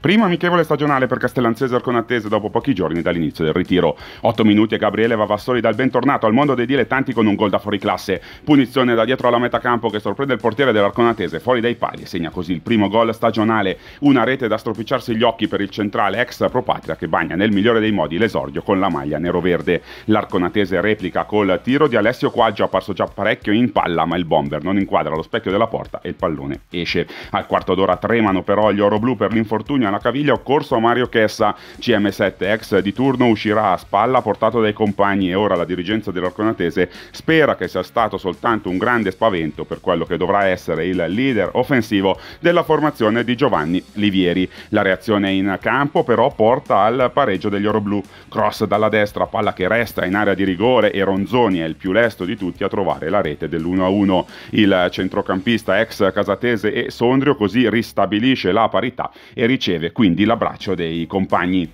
Prima amichevole stagionale per Castellanzese Arconattese dopo pochi giorni dall'inizio del ritiro. 8 minuti e Gabriele Vavassoli dal bentornato al mondo dei dilettanti con un gol da fuori classe. Punizione da dietro alla metà campo che sorprende il portiere dell'Arconattese fuori dai pali e segna così il primo gol stagionale. Una rete da stropicciarsi gli occhi per il centrale ex Propatria che bagna nel migliore dei modi l'esordio con la maglia nero-verde. L'Arconatese replica col tiro di Alessio Quaggio apparso già parecchio in palla ma il bomber non inquadra lo specchio della porta e il pallone esce. Al quarto d'ora tremano però gli oro-blu per l'infortunio infortunio alla caviglia occorso a Mario Chessa, CM7 ex di turno uscirà a spalla portato dai compagni e ora la dirigenza dell'Arconatese spera che sia stato soltanto un grande spavento per quello che dovrà essere il leader offensivo della formazione di Giovanni Livieri. La reazione in campo però porta al pareggio degli Oroblu. Cross dalla destra, palla che resta in area di rigore e Ronzoni è il più lesto di tutti a trovare la rete dell'1-1. Il centrocampista ex casatese e Sondrio così ristabilisce la parità e riceve breve, quindi l'abbraccio dei compagni.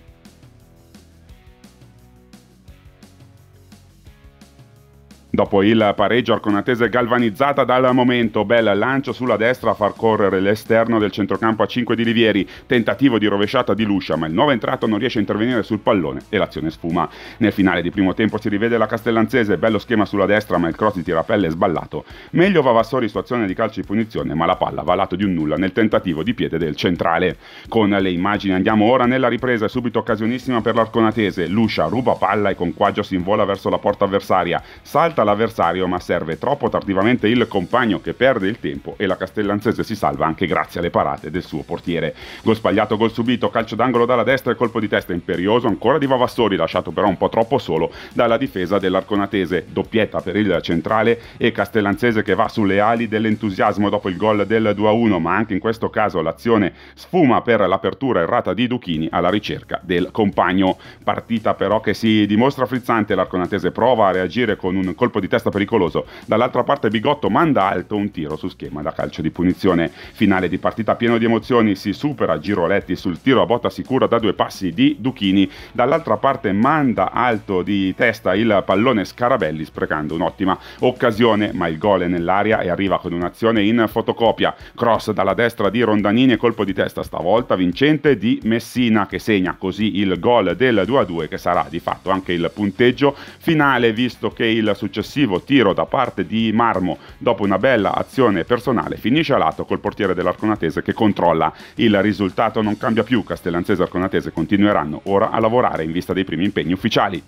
Dopo il pareggio Arconatese galvanizzata dal momento, Bell lancia sulla destra a far correre l'esterno del centrocampo a 5 di Rivieri, tentativo di rovesciata di Luscia, ma il nuovo entrato non riesce a intervenire sul pallone e l'azione sfuma. Nel finale di primo tempo si rivede la Castellanzese, bello schema sulla destra ma il cross di Tirapelle è sballato. Meglio Vavassori su azione di calcio di punizione, ma la palla va lato di un nulla nel tentativo di piede del centrale. Con le immagini andiamo ora nella ripresa, subito occasionissima per l'Arconatese. Luscia ruba palla e con quaggio si invola verso la porta avversaria. Salta l'avversario ma serve troppo tardivamente il compagno che perde il tempo e la Castellanzese si salva anche grazie alle parate del suo portiere. Gol sbagliato, gol subito, calcio d'angolo dalla destra e colpo di testa imperioso ancora di Vavassori lasciato però un po' troppo solo dalla difesa dell'Arconatese, doppietta per il centrale e Castellanzese che va sulle ali dell'entusiasmo dopo il gol del 2-1 ma anche in questo caso l'azione sfuma per l'apertura errata di Duchini alla ricerca del compagno. Partita però che si dimostra frizzante, l'Arconatese prova a reagire con un colpo colpo di testa pericoloso. Dall'altra parte Bigotto manda alto un tiro su schema da calcio di punizione. Finale di partita pieno di emozioni, si supera Giroletti sul tiro a botta sicura da due passi di Duchini. Dall'altra parte manda alto di testa il pallone Scarabelli sprecando un'ottima occasione, ma il gol è nell'aria e arriva con un'azione in fotocopia. Cross dalla destra di Rondanini e colpo di testa stavolta vincente di Messina che segna così il gol del 2-2 che sarà di fatto anche il punteggio finale visto che il successo successivo tiro da parte di Marmo dopo una bella azione personale finisce a lato col portiere dell'Arconatese che controlla il risultato non cambia più Castellanzese e Arconatese continueranno ora a lavorare in vista dei primi impegni ufficiali